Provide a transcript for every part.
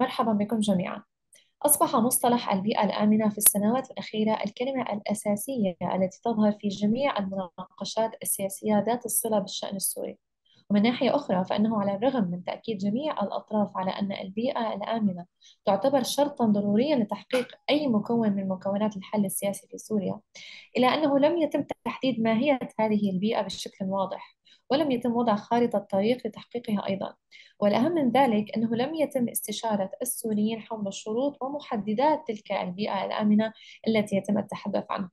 مرحبا بكم جميعا أصبح مصطلح البيئة الآمنة في السنوات الأخيرة الكلمة الأساسية التي تظهر في جميع المناقشات السياسية ذات الصلة بالشأن السوري ومن ناحية أخرى فإنه على الرغم من تأكيد جميع الأطراف على أن البيئة الآمنة تعتبر شرطا ضروريا لتحقيق أي مكون من مكونات الحل السياسي في سوريا إلا أنه لم يتم تحديد ماهية هذه البيئة بشكل واضح ولم يتم وضع خارطة طريق لتحقيقها أيضا والأهم من ذلك أنه لم يتم استشارة السوريين حول الشروط ومحددات تلك البيئة الآمنة التي يتم التحدث عنها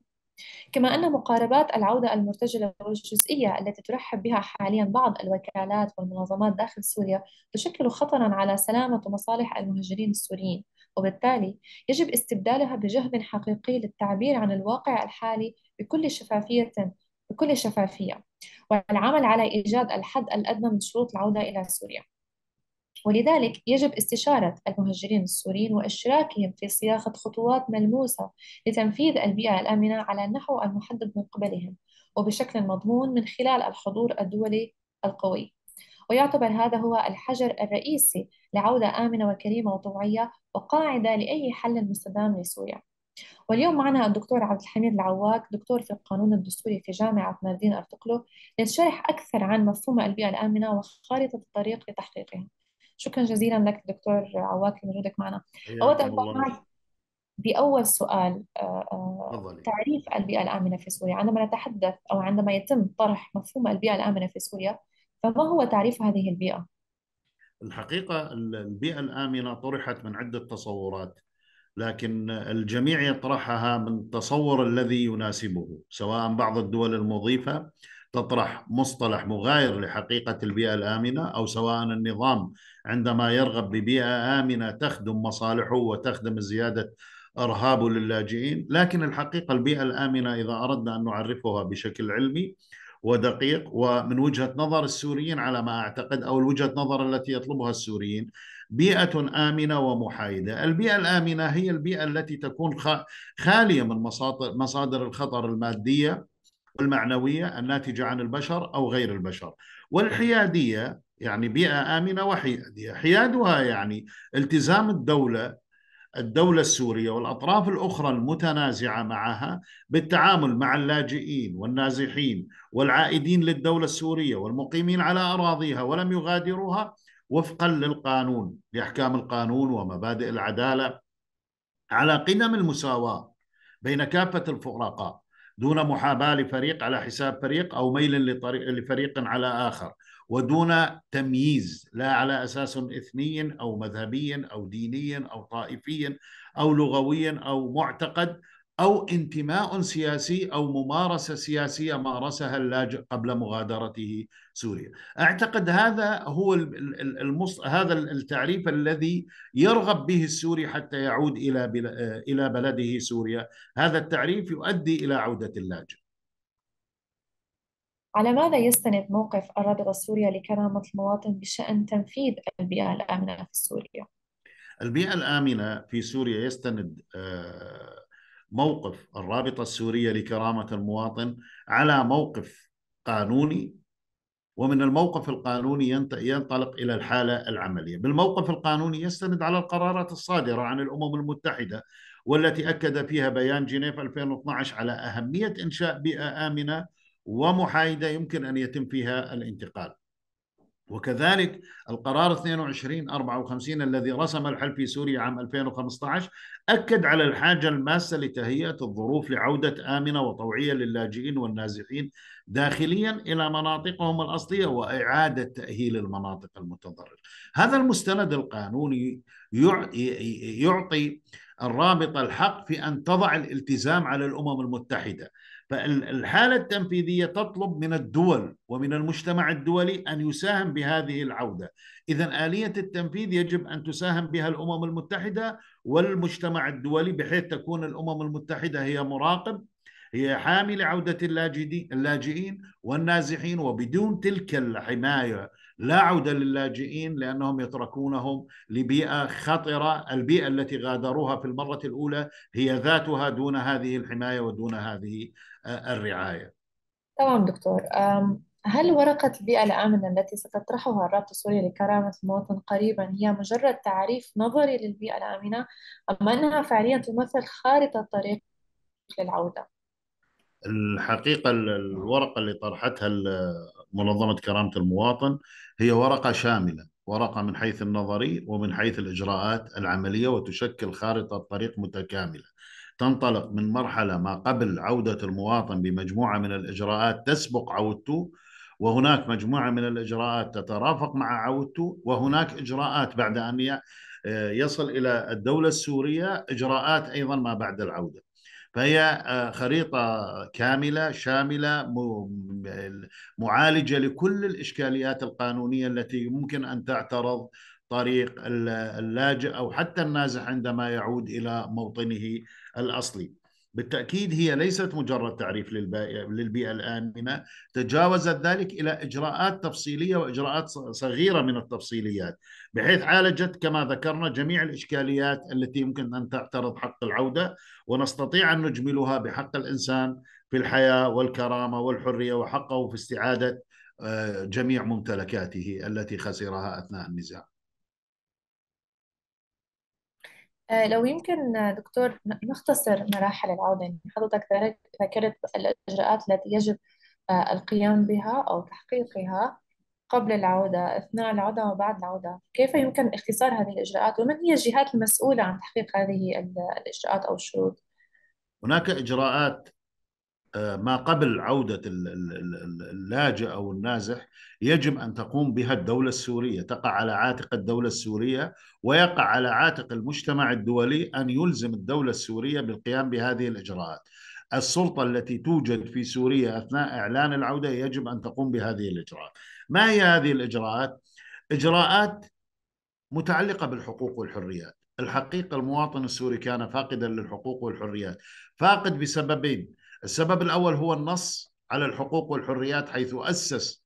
كما أن مقاربات العودة المرتجلة والجزئية التي ترحب بها حاليا بعض الوكالات والمنظمات داخل سوريا تشكل خطرا على سلامة ومصالح المهاجرين السوريين وبالتالي يجب استبدالها بجهد حقيقي للتعبير عن الواقع الحالي بكل شفافية بكل شفافية والعمل على إيجاد الحد الأدنى من شروط العودة إلى سوريا ولذلك يجب استشارة المهجرين السوريين وإشراكهم في صياغة خطوات ملموسة لتنفيذ البيئة الآمنة على النحو المحدد من قبلهم وبشكل مضمون من خلال الحضور الدولي القوي ويعتبر هذا هو الحجر الرئيسي لعودة آمنة وكريمة وطوعية وقاعدة لأي حل مستدام لسوريا واليوم معنا الدكتور عبد الحميد العواك دكتور في القانون الدستوري في جامعة ناردين أرتقلو لنشرح أكثر عن مفهوم البيئة الآمنة وخارطة الطريق لتحقيقها شكرا جزيلا لك دكتور عواك لوجودك معنا أود أن معك بأول سؤال آه، آه، تعريف البيئة الآمنة في سوريا عندما نتحدث أو عندما يتم طرح مفهوم البيئة الآمنة في سوريا فما هو تعريف هذه البيئة؟ الحقيقة البيئة الآمنة طرحت من عدة تصورات لكن الجميع يطرحها من تصور الذي يناسبه سواء بعض الدول المضيفه تطرح مصطلح مغاير لحقيقه البيئه الامنه او سواء النظام عندما يرغب ببيئه امنه تخدم مصالحه وتخدم زياده ارهابه للاجئين، لكن الحقيقه البيئه الامنه اذا اردنا ان نعرفها بشكل علمي ودقيق ومن وجهه نظر السوريين على ما اعتقد او وجهه نظر التي يطلبها السوريين بيئة آمنة ومحايدة البيئة الآمنة هي البيئة التي تكون خالية من مصادر الخطر المادية والمعنوية الناتجة عن البشر أو غير البشر والحيادية يعني بيئة آمنة وحيادية حيادها يعني التزام الدولة الدولة السورية والأطراف الأخرى المتنازعة معها بالتعامل مع اللاجئين والنازحين والعائدين للدولة السورية والمقيمين على أراضيها ولم يغادروها وفقا للقانون لأحكام القانون ومبادئ العدالة على قيم المساواة بين كافة الفرقاء دون محاباة لفريق على حساب فريق أو ميل لفريق على آخر ودون تمييز لا على أساس إثني أو مذهبي أو ديني أو طائفي أو لغوي أو معتقد أو انتماء سياسي أو ممارسة سياسية مارسها اللاجئ قبل مغادرته سوريا أعتقد هذا هو المص... هذا التعريف الذي يرغب به السوري حتى يعود إلى, بل... إلى بلده سوريا هذا التعريف يؤدي إلى عودة اللاجئ على ماذا يستند موقف الرابطة السورية لكرامة المواطن بشأن تنفيذ البيئة الآمنة في سوريا؟ البيئة الآمنة في سوريا يستند آه موقف الرابطه السوريه لكرامه المواطن على موقف قانوني ومن الموقف القانوني ينطلق الى الحاله العمليه، بالموقف القانوني يستند على القرارات الصادره عن الامم المتحده والتي اكد فيها بيان جنيف 2012 على اهميه انشاء بيئه امنه ومحايده يمكن ان يتم فيها الانتقال. وكذلك القرار 2254 الذي رسم الحل في سوريا عام 2015 اكد على الحاجه الماسه لتهيئه الظروف لعوده امنه وطوعيه للاجئين والنازحين داخليا الى مناطقهم الاصليه واعاده تاهيل المناطق المتضرره. هذا المستند القانوني يعطي الرابطه الحق في ان تضع الالتزام على الامم المتحده فالحالة التنفيذية تطلب من الدول ومن المجتمع الدولي أن يساهم بهذه العودة إذا آلية التنفيذ يجب أن تساهم بها الأمم المتحدة والمجتمع الدولي بحيث تكون الأمم المتحدة هي مراقب هي حامل عودة اللاجئين والنازحين وبدون تلك الحماية لا عودة للاجئين لأنهم يتركونهم لبيئة خطرة البيئة التي غادروها في المرة الأولى هي ذاتها دون هذه الحماية ودون هذه آه، الرعاية تمام دكتور هل ورقة البيئة الآمنة التي ستطرحها الرابط السوري لكرامة المواطن قريبا هي مجرد تعريف نظري للبيئة الآمنة أم أنها فعليا تمثل خارطة طريق للعودة؟ الحقيقة الورقة اللي طرحتها منظمه كرامه المواطن هي ورقه شامله ورقه من حيث النظري ومن حيث الاجراءات العمليه وتشكل خارطه طريق متكامله تنطلق من مرحله ما قبل عوده المواطن بمجموعه من الاجراءات تسبق عودته وهناك مجموعه من الاجراءات تترافق مع عودته وهناك اجراءات بعد ان آه، يصل الى الدوله السوريه اجراءات ايضا ما بعد العوده فهي آه، خريطه كامله شامله معالجه لكل الاشكاليات القانونيه التي ممكن ان تعترض طريق اللاجئ او حتى النازح عندما يعود الى موطنه الاصلي. بالتأكيد هي ليست مجرد تعريف للبيئة الآمنة تجاوزت ذلك إلى إجراءات تفصيلية وإجراءات صغيرة من التفصيليات بحيث عالجت كما ذكرنا جميع الإشكاليات التي يمكن أن تعترض حق العودة ونستطيع أن نجملها بحق الإنسان في الحياة والكرامة والحرية وحقه في استعادة آه، جميع ممتلكاته التي خسرها أثناء النزاع آه، لو يمكن آه، دكتور نختصر مراحل العودة يعني حضرتك ذكرت الإجراءات التي يجب آه، القيام بها أو تحقيقها قبل العودة أثناء العودة وبعد العودة كيف يمكن اختصار هذه الإجراءات ومن هي الجهات المسؤولة عن تحقيق هذه الإجراءات أو الشروط؟ هناك إجراءات آه، ما قبل عودة اللاجئ أو النازح يجب أن تقوم بها الدولة السورية تقع على عاتق الدولة السورية ويقع على عاتق المجتمع الدولي أن يلزم الدولة السورية بالقيام بهذه الإجراءات السلطة التي توجد في سوريا أثناء إعلان العودة يجب أن تقوم بهذه الإجراءات ما هي هذه الإجراءات؟ إجراءات متعلقة بالحقوق والحريات الحقيقة المواطن السوري كان فاقدا للحقوق والحريات فاقد بسببين السبب الأول هو النص على الحقوق والحريات حيث أسس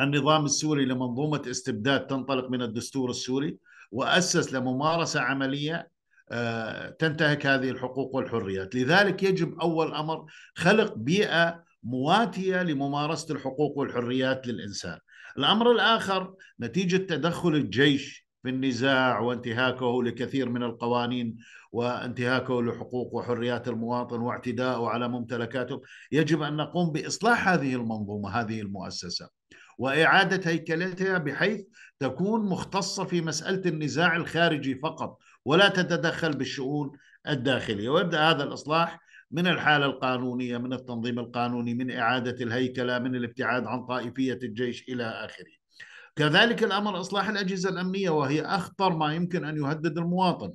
النظام السوري لمنظومة استبداد تنطلق من الدستور السوري وأسس لممارسة عملية آه، تنتهك هذه الحقوق والحريات لذلك يجب أول أمر خلق بيئة مواتية لممارسة الحقوق والحريات للإنسان الأمر الآخر نتيجة تدخل الجيش في النزاع وانتهاكه لكثير من القوانين وانتهاكه لحقوق وحريات المواطن واعتداءه على ممتلكاته يجب أن نقوم بإصلاح هذه المنظومة هذه المؤسسة وإعادة هيكلتها بحيث تكون مختصة في مسألة النزاع الخارجي فقط ولا تتدخل بالشؤون الداخلية ويبدأ هذا الإصلاح من الحالة القانونية من التنظيم القانوني من إعادة الهيكلة من الابتعاد عن طائفية الجيش إلى آخره كذلك الأمر إصلاح الأجهزة الأمنية وهي أخطر ما يمكن أن يهدد المواطن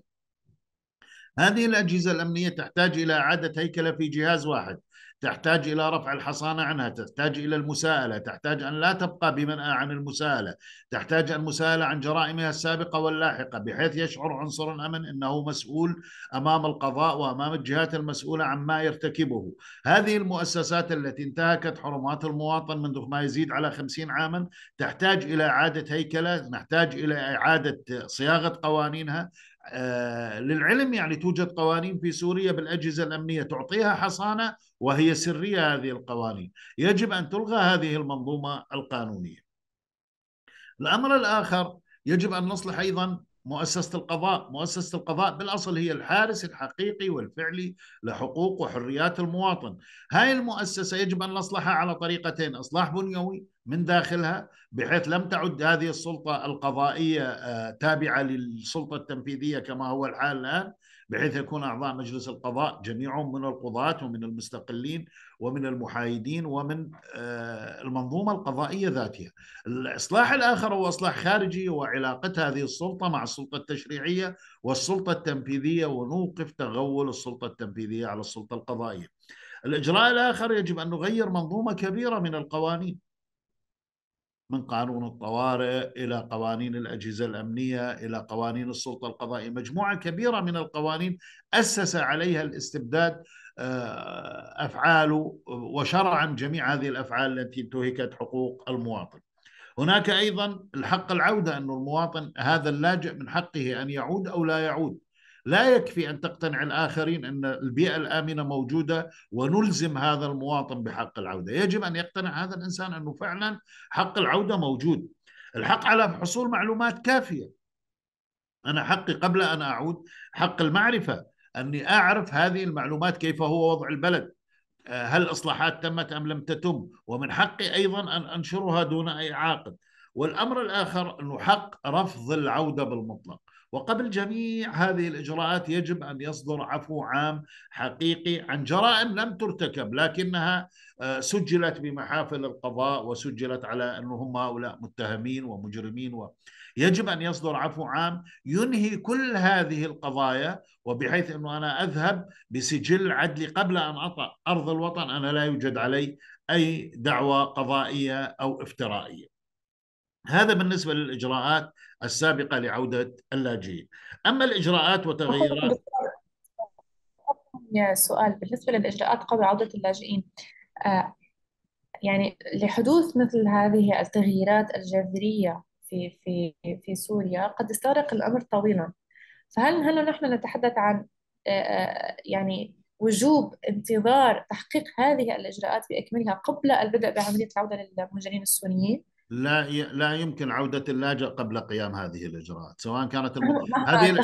هذه الأجهزة الأمنية تحتاج إلى إعادة هيكلة في جهاز واحد تحتاج الى رفع الحصانه عنها تحتاج الى المساءله تحتاج ان لا تبقى بمنأى عن المساءله تحتاج المساءله عن جرائمها السابقه واللاحقه بحيث يشعر عنصر الامن انه مسؤول امام القضاء وامام الجهات المسؤوله عما يرتكبه هذه المؤسسات التي انتهكت حرمات المواطن منذ ما يزيد على خمسين عاما تحتاج الى اعاده هيكله نحتاج الى اعاده صياغه قوانينها آه، للعلم يعني توجد قوانين في سوريا بالأجهزة الأمنية تعطيها حصانة وهي سرية هذه القوانين يجب أن تلغى هذه المنظومة القانونية الأمر الآخر يجب أن نصلح أيضا مؤسسة القضاء مؤسسة القضاء بالأصل هي الحارس الحقيقي والفعلي لحقوق وحريات المواطن هاي المؤسسة يجب أن نصلحها على طريقتين إصلاح بنيوي من داخلها بحيث لم تعد هذه السلطة القضائية آه، تابعة للسلطة التنفيذية كما هو الحال الآن بحيث يكون أعضاء مجلس القضاء جميعهم من القضاة ومن المستقلين ومن المحايدين ومن آه، المنظومة القضائية ذاتها الإصلاح الآخر هو إصلاح خارجي وعلاقة هذه السلطة مع السلطة التشريعية والسلطة التنفيذية ونوقف تغول السلطة التنفيذية على السلطة القضائية الإجراء الآخر يجب أن نغير منظومة كبيرة من القوانين من قانون الطوارئ الى قوانين الاجهزه الامنيه الى قوانين السلطه القضائيه، مجموعه كبيره من القوانين اسس عليها الاستبداد آه، افعاله وشرعا جميع هذه الافعال التي انتهكت حقوق المواطن. هناك ايضا الحق العوده ان المواطن هذا اللاجئ من حقه ان يعود او لا يعود. لا يكفي أن تقتنع الآخرين أن البيئة الآمنة موجودة ونلزم هذا المواطن بحق العودة يجب أن يقتنع هذا الإنسان أنه فعلا حق العودة موجود الحق على حصول معلومات كافية أنا حقي قبل أن أعود حق المعرفة أني أعرف هذه المعلومات كيف هو وضع البلد آه، هل إصلاحات تمت أم لم تتم ومن حقي أيضا أن أنشرها دون أي عاقل والأمر الآخر أنه حق رفض العودة بالمطلق وقبل جميع هذه الإجراءات يجب أن يصدر عفو عام حقيقي عن جرائم لم ترتكب لكنها آه، سجلت بمحافل القضاء وسجلت على أنهم هؤلاء متهمين ومجرمين و... يجب أن يصدر عفو عام ينهي كل هذه القضايا وبحيث أنه أنا أذهب بسجل عدلي قبل أن أطأ أرض الوطن أنا لا يوجد علي أي دعوة قضائية أو افترائية هذا بالنسبه للاجراءات السابقه لعوده اللاجئين اما الاجراءات وتغييرات يا سؤال بالنسبه للاجراءات قبل عوده اللاجئين آه، يعني لحدوث مثل هذه التغييرات الجذريه في في في سوريا قد استغرق الامر طويلا فهل هل نحن نتحدث عن آه، آه، يعني وجوب انتظار تحقيق هذه الاجراءات باكملها قبل البدء بعمليه العوده للمهاجرين السوريين؟ لا لا يمكن عوده اللاجئ قبل قيام هذه الاجراءات سواء كانت الم... هذه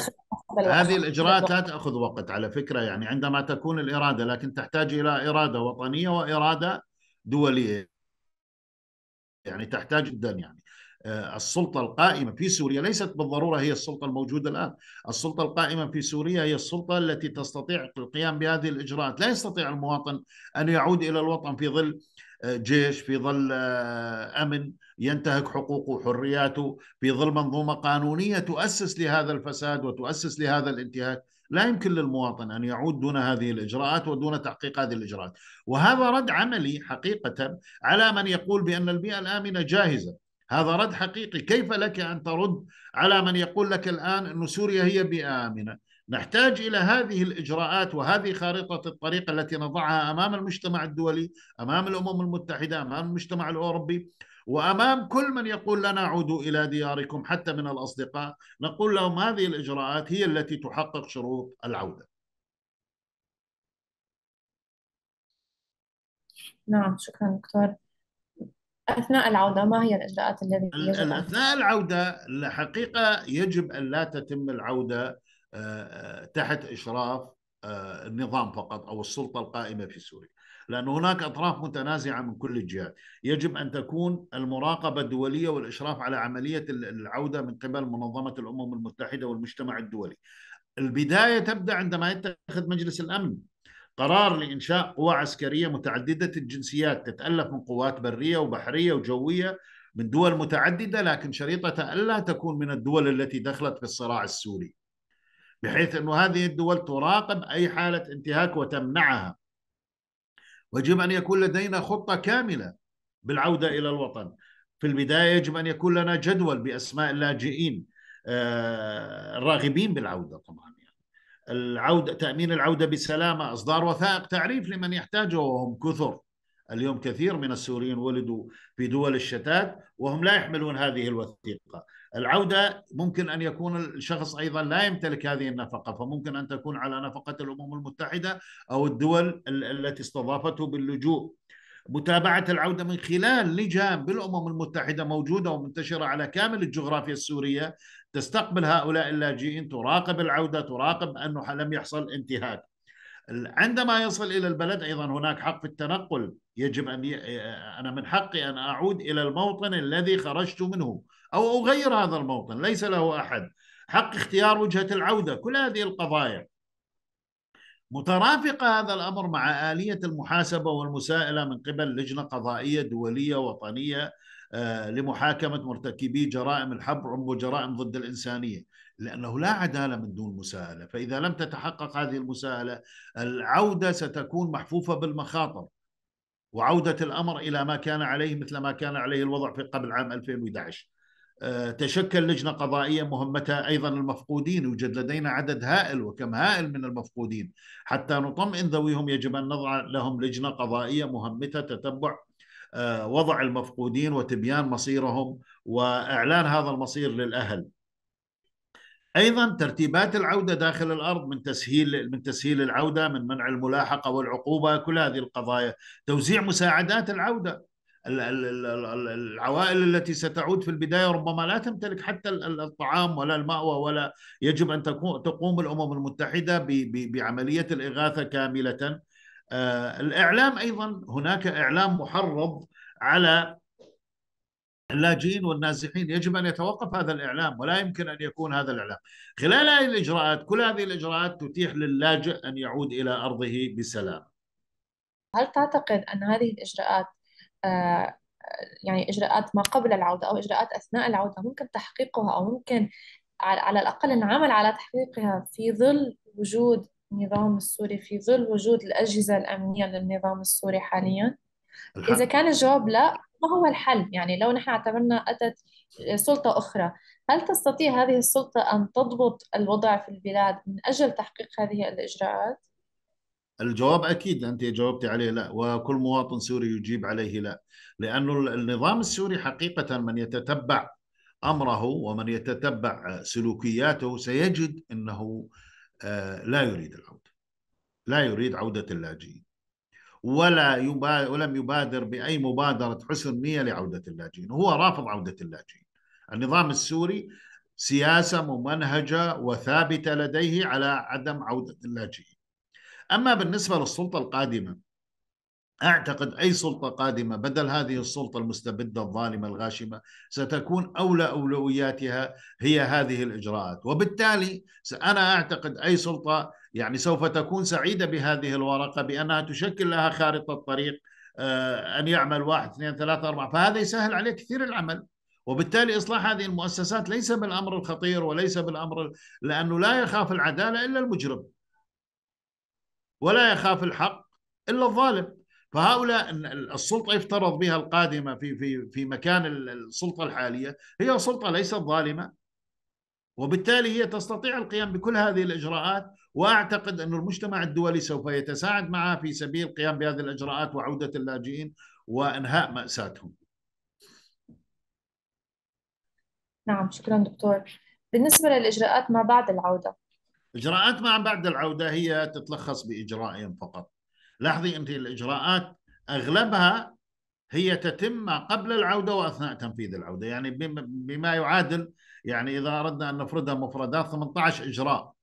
هذه الاجراءات لا تاخذ وقت على فكره يعني عندما تكون الاراده لكن تحتاج الى اراده وطنيه واراده دوليه يعني تحتاج جدا يعني آه، السلطه القائمه في سوريا ليست بالضروره هي السلطه الموجوده الان، السلطه القائمه في سوريا هي السلطه التي تستطيع القيام بهذه الاجراءات، لا يستطيع المواطن ان يعود الى الوطن في ظل آه، جيش، في ظل آه، امن ينتهك حقوقه وحرياته، في ظل منظومه قانونيه تؤسس لهذا الفساد وتؤسس لهذا الانتهاك، لا يمكن للمواطن ان يعود دون هذه الاجراءات ودون تحقيق هذه الاجراءات، وهذا رد عملي حقيقه على من يقول بان البيئه الامنه جاهزه، هذا رد حقيقي كيف لك أن ترد على من يقول لك الآن أن سوريا هي بيئة آمنة نحتاج إلى هذه الإجراءات وهذه خارطة الطريق التي نضعها أمام المجتمع الدولي أمام الأمم المتحدة أمام المجتمع الأوروبي وامام كل من يقول لنا عودوا الى دياركم حتى من الاصدقاء نقول لهم هذه الاجراءات هي التي تحقق شروط العوده. نعم شكرا دكتور أثناء العودة ما هي الإجراءات التي يجب أثناء العودة الحقيقة يجب أن لا تتم العودة آه، آه، تحت إشراف آه، النظام فقط أو السلطة القائمة في سوريا لأن هناك أطراف متنازعة من كل الجهات يجب أن تكون المراقبة الدولية والإشراف على عملية العودة من قبل منظمة الأمم المتحدة والمجتمع الدولي البداية تبدأ عندما يتخذ مجلس الأمن قرار لإنشاء قوى عسكرية متعددة الجنسيات تتألف من قوات برية وبحرية وجوية من دول متعددة لكن شريطة ألا تكون من الدول التي دخلت في الصراع السوري بحيث أن هذه الدول تراقب أي حالة انتهاك وتمنعها ويجب أن يكون لدينا خطة كاملة بالعودة إلى الوطن في البداية يجب أن يكون لنا جدول بأسماء اللاجئين آه، الراغبين بالعودة طبعا العودة تأمين العودة بسلامة إصدار وثائق تعريف لمن يحتاجه وهم كثر اليوم كثير من السوريين ولدوا في دول الشتات وهم لا يحملون هذه الوثيقة العودة ممكن أن يكون الشخص أيضا لا يمتلك هذه النفقة فممكن أن تكون على نفقة الأمم المتحدة أو الدول التي استضافته باللجوء متابعة العودة من خلال لجان بالأمم المتحدة موجودة ومنتشرة على كامل الجغرافيا السورية تستقبل هؤلاء اللاجئين تراقب العودة تراقب أنه لم يحصل انتهاك عندما يصل إلى البلد أيضا هناك حق في التنقل يجب أن ي... أنا من حقي أن أعود إلى الموطن الذي خرجت منه أو أغير هذا الموطن ليس له أحد حق اختيار وجهة العودة كل هذه القضايا مترافق هذا الامر مع اليه المحاسبه والمساءله من قبل لجنه قضائيه دوليه وطنيه آه، لمحاكمه مرتكبي جرائم الحرب وجرائم ضد الانسانيه، لانه لا عداله من دون مساءله، فاذا لم تتحقق هذه المساءله العوده ستكون محفوفه بالمخاطر. وعوده الامر الى ما كان عليه مثل ما كان عليه الوضع في قبل عام 2011. آه، تشكل لجنه قضائيه مهمتها ايضا المفقودين يوجد لدينا عدد هائل وكم هائل من المفقودين حتى نطمئن ذويهم يجب ان نضع لهم لجنه قضائيه مهمتها تتبع آه، وضع المفقودين وتبيان مصيرهم واعلان هذا المصير للاهل ايضا ترتيبات العوده داخل الارض من تسهيل من تسهيل العوده من منع الملاحقه والعقوبه كل هذه القضايا توزيع مساعدات العوده العوائل التي ستعود في البدايه ربما لا تمتلك حتى الطعام ولا الماوى ولا يجب ان تقوم الامم المتحده بعمليه الاغاثه كامله آه، الاعلام ايضا هناك اعلام محرض على اللاجئين والنازحين يجب ان يتوقف هذا الاعلام ولا يمكن ان يكون هذا الاعلام خلال هذه الاجراءات كل هذه الاجراءات تتيح للاجئ ان يعود الى ارضه بسلام هل تعتقد ان هذه الاجراءات آه، يعني إجراءات ما قبل العودة أو إجراءات أثناء العودة ممكن تحقيقها أو ممكن على الأقل العمل على تحقيقها في ظل وجود النظام السوري في ظل وجود الأجهزة الأمنية للنظام السوري حاليا الحل. إذا كان الجواب لا ما هو الحل يعني لو نحن اعتبرنا أتت سلطة أخرى هل تستطيع هذه السلطة أن تضبط الوضع في البلاد من أجل تحقيق هذه الإجراءات؟ الجواب اكيد انت جاوبتي عليه لا وكل مواطن سوري يجيب عليه لا لانه النظام السوري حقيقه من يتتبع امره ومن يتتبع سلوكياته سيجد انه آه، لا يريد العوده لا يريد عوده اللاجئين ولا يبادر ولم يبادر باي مبادره حسن نيه لعوده اللاجئين هو رافض عوده اللاجئين النظام السوري سياسه ممنهجه وثابته لديه على عدم عوده اللاجئين أما بالنسبة للسلطة القادمة أعتقد أي سلطة قادمة بدل هذه السلطة المستبدة الظالمة الغاشمة ستكون أولى أولوياتها هي هذه الإجراءات وبالتالي أنا أعتقد أي سلطة يعني سوف تكون سعيدة بهذه الورقة بأنها تشكل لها خارطة طريق آه، أن يعمل واحد اثنين ثلاثة أربعة فهذا يسهل عليه كثير العمل وبالتالي إصلاح هذه المؤسسات ليس بالأمر الخطير وليس بالأمر لأنه لا يخاف العدالة إلا المجرم ولا يخاف الحق الا الظالم فهؤلاء السلطه يفترض بها القادمه في في في مكان السلطه الحاليه هي سلطه ليست ظالمه وبالتالي هي تستطيع القيام بكل هذه الاجراءات واعتقد ان المجتمع الدولي سوف يتساعد معها في سبيل القيام بهذه الاجراءات وعوده اللاجئين وانهاء ماساتهم. نعم شكرا دكتور. بالنسبه للاجراءات ما بعد العوده اجراءات ما بعد العوده هي تتلخص باجرائين فقط لاحظي انت الاجراءات اغلبها هي تتم قبل العوده واثناء تنفيذ العوده يعني بما يعادل يعني اذا اردنا ان نفردها مفردات 18 اجراء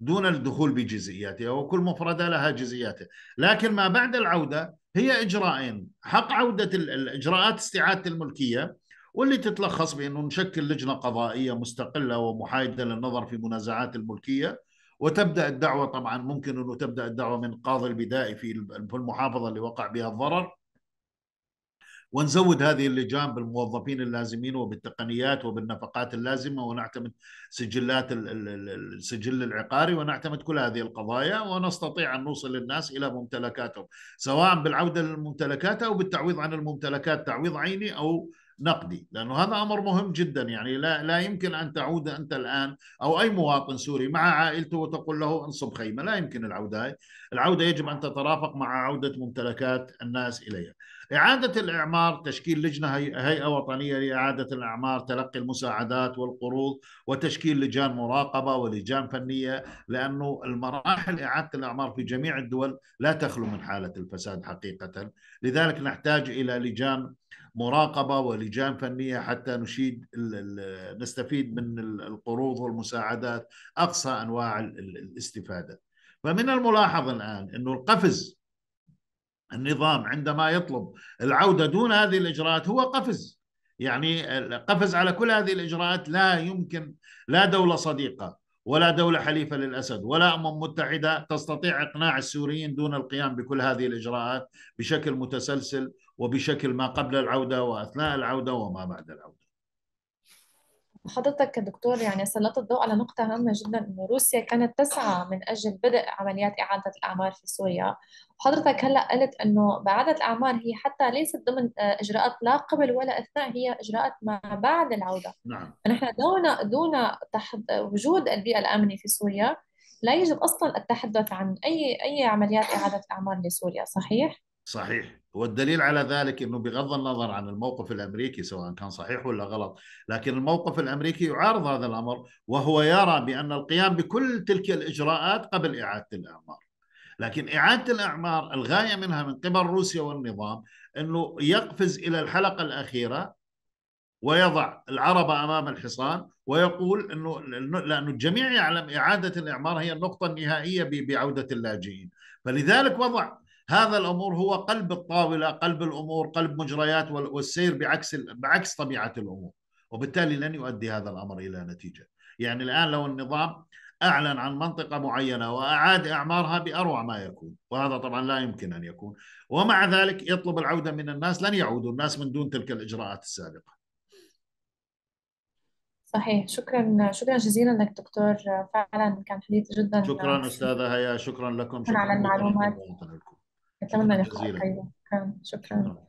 دون الدخول بجزئياتها وكل مفردة لها جزئياتها لكن ما بعد العودة هي إجراءين حق عودة الإجراءات استعادة الملكية واللي تتلخص بانه نشكل لجنه قضائيه مستقله ومحايده للنظر في منازعات الملكيه وتبدا الدعوه طبعا ممكن انه تبدا الدعوه من القاضي البدائي في المحافظه اللي وقع بها الضرر ونزود هذه اللجان بالموظفين اللازمين وبالتقنيات وبالنفقات اللازمه ونعتمد سجلات السجل العقاري ونعتمد كل هذه القضايا ونستطيع ان نوصل الناس الى ممتلكاتهم سواء بالعوده للممتلكات او بالتعويض عن الممتلكات تعويض عيني او نقدي لأنه هذا أمر مهم جدا يعني لا, لا يمكن أن تعود أنت الآن أو أي مواطن سوري مع عائلته وتقول له انصب خيمة لا يمكن العودة العودة يجب أن تترافق مع عودة ممتلكات الناس إليها إعادة الإعمار تشكيل لجنة هيئة وطنية لإعادة الإعمار تلقي المساعدات والقروض وتشكيل لجان مراقبة ولجان فنية لأنه المراحل إعادة الإعمار في جميع الدول لا تخلو من حالة الفساد حقيقة لذلك نحتاج إلى لجان مراقبه ولجان فنيه حتى نشيد نستفيد من القروض والمساعدات اقصى انواع الاستفاده. فمن الملاحظ الان انه القفز النظام عندما يطلب العوده دون هذه الاجراءات هو قفز. يعني القفز على كل هذه الاجراءات لا يمكن لا دوله صديقه ولا دولة حليفة للأسد ولا أمم متحدة تستطيع إقناع السوريين دون القيام بكل هذه الإجراءات بشكل متسلسل وبشكل ما قبل العوده واثناء العوده وما بعد العوده. حضرتك كدكتور يعني سلطت الضوء على نقطة هامة جدا انه روسيا كانت تسعى من اجل بدء عمليات اعادة الاعمار في سوريا، وحضرتك هلا قلت انه اعادة الاعمار هي حتى ليست ضمن اجراءات لا قبل ولا اثناء هي اجراءات ما بعد العودة. نعم. فنحن دون دون تحد وجود البيئة الامنة في سوريا لا يجب اصلا التحدث عن اي اي عمليات اعادة الأعمار لسوريا، صحيح؟ صحيح والدليل على ذلك انه بغض النظر عن الموقف الامريكي سواء كان صحيح ولا غلط، لكن الموقف الامريكي يعارض هذا الامر وهو يرى بان القيام بكل تلك الاجراءات قبل اعاده الاعمار. لكن اعاده الاعمار الغايه منها من قبل روسيا والنظام انه يقفز الى الحلقه الاخيره ويضع العرب امام الحصان ويقول انه لانه الجميع يعلم اعاده الاعمار هي النقطه النهائيه بعوده اللاجئين، فلذلك وضع هذا الامر هو قلب الطاوله قلب الامور قلب مجريات والسير بعكس بعكس طبيعه الامور وبالتالي لن يؤدي هذا الامر الى نتيجه يعني الان لو النظام اعلن عن منطقه معينه واعاد اعمارها باروع ما يكون وهذا طبعا لا يمكن ان يكون ومع ذلك يطلب العوده من الناس لن يعودوا الناس من دون تلك الاجراءات السابقه صحيح شكرا شكرا جزيلا لك دكتور فعلا كان حديث جدا شكرا استاذه هيا شكرا لكم شكرا على المعلومات أتمنى لقاء أيضا شكرا, شكرا.